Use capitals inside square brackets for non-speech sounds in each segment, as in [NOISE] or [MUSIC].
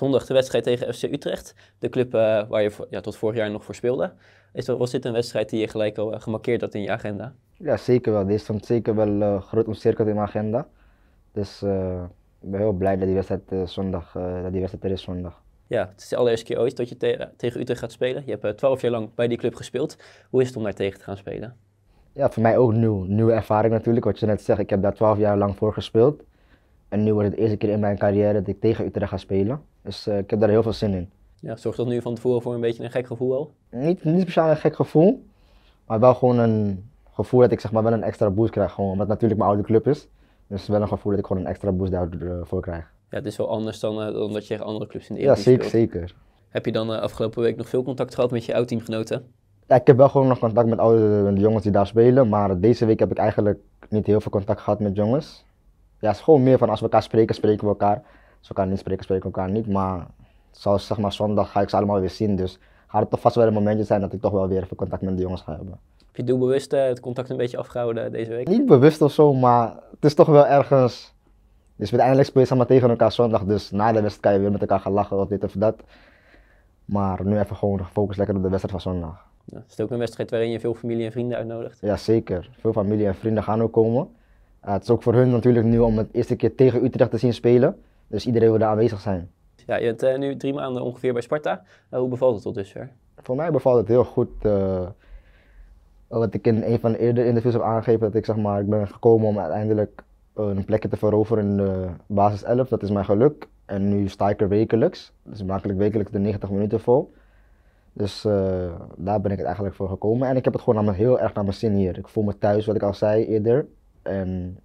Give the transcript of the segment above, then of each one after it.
zondag de wedstrijd tegen FC Utrecht. De club eh, waar je ja, tot vorig jaar nog voor speelde. Is er, was dit een wedstrijd die je gelijk al eh, gemarkeerd had in je agenda? Ja, zeker wel. Die stond zeker wel uh, groot omcirkeld in mijn agenda. Dus ik ben heel blij dat die wedstrijd, zondag, dat die wedstrijd er is zondag. Ja, het is de allereerste keer ooit dat je tegen Utrecht gaat spelen. Je hebt twaalf jaar lang bij die club gespeeld. Hoe is het om daar tegen te gaan spelen? Ja, voor mij ook nieuw. Nieuwe ervaring natuurlijk. Wat je net zegt, ik heb daar twaalf jaar lang voor gespeeld. En nu wordt het de eerste keer in mijn carrière dat ik tegen Utrecht ga spelen. Dus eh, ik heb daar heel veel zin in. Ja, zorgt dat nu van tevoren voor een beetje een gek gevoel al? Niet, niet speciaal een gek gevoel, maar wel gewoon een gevoel dat ik zeg maar wel een extra boost krijg. Gewoon, omdat het natuurlijk mijn oude club is. Dus wel een gevoel dat ik gewoon een extra boost daarvoor eh, krijg. Ja, het is wel anders dan, uh, eh, je dat je andere clubs in de Eredivisie Ja, zeker, zeker. Heb je dan uh, afgelopen week nog veel contact gehad met je oude teamgenoten Ja, ik heb wel gewoon nog contact met oude, de jongens die daar spelen. Maar deze week heb ik eigenlijk niet heel veel contact gehad met jongens. Ja, het is gewoon meer van als we elkaar spreken, spreken we elkaar. Ze kan niet spreken, spreken elkaar niet. Maar zoals zeg maar zondag ga ik ze allemaal weer zien. Dus gaat het toch vast wel een momentje zijn dat ik toch wel weer even contact met de jongens ga hebben. Heb je doelbewust bewust eh, het contact een beetje afgehouden deze week? Niet bewust of zo, maar het is toch wel ergens. Dus uiteindelijk speel je samen tegen elkaar zondag. Dus na de wedstrijd kan je weer met elkaar gaan lachen of dit of dat. Maar nu even gewoon gefocust lekker op de wedstrijd van zondag. Ja, is het ook een wedstrijd waarin je veel familie en vrienden uitnodigt? Ja, zeker. Veel familie en vrienden gaan ook komen. Eh, het is ook voor hun natuurlijk nu om het eerste keer tegen Utrecht te zien spelen. Dus iedereen wil daar aanwezig zijn. Ja, je bent eh, nu drie maanden ongeveer bij Sparta. Eh, hoe bevalt het tot dusver? Voor mij bevalt het heel goed. Eh, wat ik in een van de eerdere interviews heb aangegeven, dat ik zeg maar, ik ben gekomen om uiteindelijk een plekje te veroveren in de basis 11. Dat is mijn geluk. En nu sta ik er wekelijks. Dus makkelijk wekelijks de 90 minuten vol. Dus daar ben ik het eigenlijk voor gekomen. En ik heb het gewoon mijn, heel erg naar mijn zin hier. Ik voel me thuis, wat ik al zei eerder. En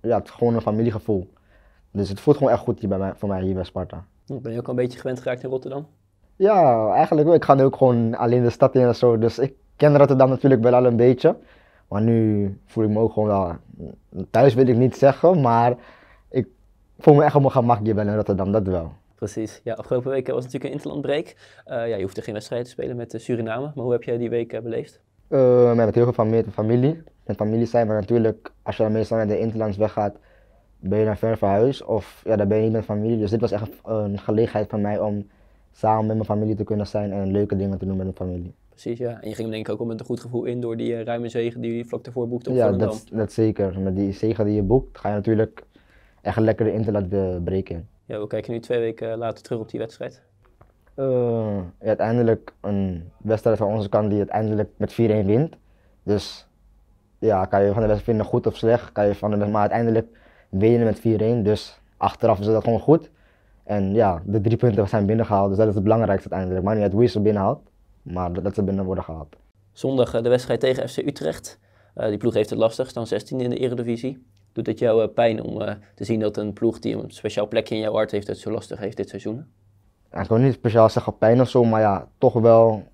ja, het is gewoon een familiegevoel. Dus het voelt gewoon echt goed hier bij mij, voor mij hier bij Sparta. Hm, ben je ook al een beetje gewend geraakt in Rotterdam? Ja, eigenlijk wel. Ik ga nu ook gewoon alleen de stad in en zo. Dus ik ken Rotterdam natuurlijk wel al een beetje. Maar nu voel ik me ook gewoon wel... Thuis wil ik niet zeggen, maar ik voel me echt op mijn gemak hier bij Rotterdam, dat wel. Precies. Ja, afgelopen week was natuurlijk een interlandbreak. Uh, eh, ja, je hoefde geen wedstrijd te spelen met eh, Suriname. Maar hoe heb jij die week uh, beleefd? Uh, met heel veel familie. Met familie zijn we natuurlijk, als je dan meestal naar de interlands weggaat, ben je naar ver van of ja, daar ben je niet met familie. Dus dit was echt een gelegenheid van mij om samen met mijn familie te kunnen zijn en leuke dingen te doen met mijn familie. Precies, ja. En je ging denk ik ook wel met een goed gevoel in door die eh, ruime zegen die je vlak daarvoor boekte Ja, dat, dat, zeker. Met die zegen die je boekt ga je natuurlijk echt lekker de internet breken. Ja, we kijken nu twee weken eh, later terug op die wedstrijd. Uh, ja, uiteindelijk een wedstrijd van onze kant die uiteindelijk met 4-1 wint. Dus ja, kan je van de wedstrijd vinden goed of slecht, kan je van de, maar uiteindelijk winnen met 4-1. Dus achteraf is dat gewoon goed. En ja, de drie punten zijn binnengehaald. Dus dat is het belangrijkste uiteindelijk. Maar niet uit wie je ze binnenhaalt, maar dat ze binnen worden gehaald. Zondag eh, de wedstrijd tegen FC Utrecht. Eh, die ploeg heeft het lastig, staan 16 in de Eredivisie. Doet het jou eh, pijn om te zien dat een ploeg die een speciaal plekje in jouw hart heeft, het zo lastig heeft dit seizoen? ik wil niet speciaal zeggen pijn of zo, maar ja, toch wel.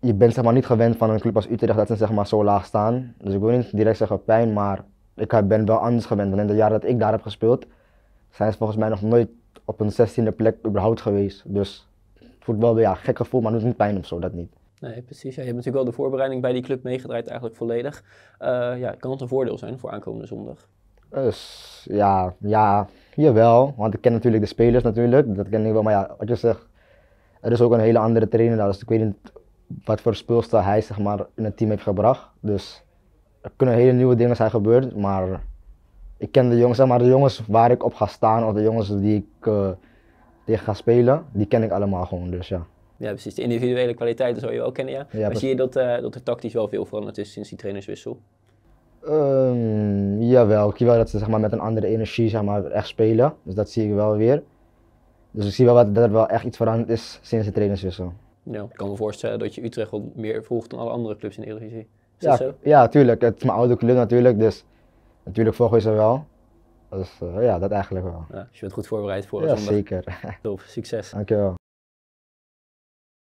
Je bent zeg maar niet gewend van een club als Utrecht dat ze zeg maar, zo laag staan. Dus ik wil niet direct zeggen pijn, maar ik ben wel anders gewend, want in de jaren dat ik daar heb gespeeld, zijn ze volgens mij nog nooit op een 16e plek überhaupt geweest. Dus het voetbal, ja, gek gevoel, maar het doet niet pijn of zo, dat niet. Nee, precies. je hebt natuurlijk wel de voorbereiding bij die club meegedraaid, eigenlijk volledig. Eh, ja, kan het een voordeel zijn voor aankomende zondag? Dus, ja, ja, jawel. Want ik ken natuurlijk de spelers natuurlijk, dat ken ik wel. Maar ja, wat je zegt, er is ook een hele andere trainer daar. Dus ik weet niet wat voor speelstijl hij zeg maar, in het team heeft gebracht. Dus er kunnen hele nieuwe dingen zijn gebeurd, maar ik ken de jongens, maar de jongens waar ik op ga staan of de jongens die ik tegen eh, ga spelen, die ken ik allemaal gewoon, dus ja. Ja, precies. De individuele kwaliteiten zou je wel kennen, ja. ja maar zie je dat, uh, dat er tactisch wel veel veranderd is sinds die trainerswissel? Um, jawel, ik zie wel dat ze zeg maar, met een andere energie zeg maar, echt spelen. Dus dat zie ik wel weer. Dus ik zie wel dat er wel echt iets veranderd is sinds de trainerswissel. Ja, ik kan me voorstellen dat je Utrecht wel meer volgt dan alle andere clubs in de Eredivisie ja, ja, tuurlijk. Het is mijn oude club natuurlijk, dus natuurlijk volgen ze wel. Dus ja, dat eigenlijk wel. Ja, dus je bent goed voorbereid voor ons. Ja, zondag. zeker. dank succes. [LAUGHS] Dankjewel.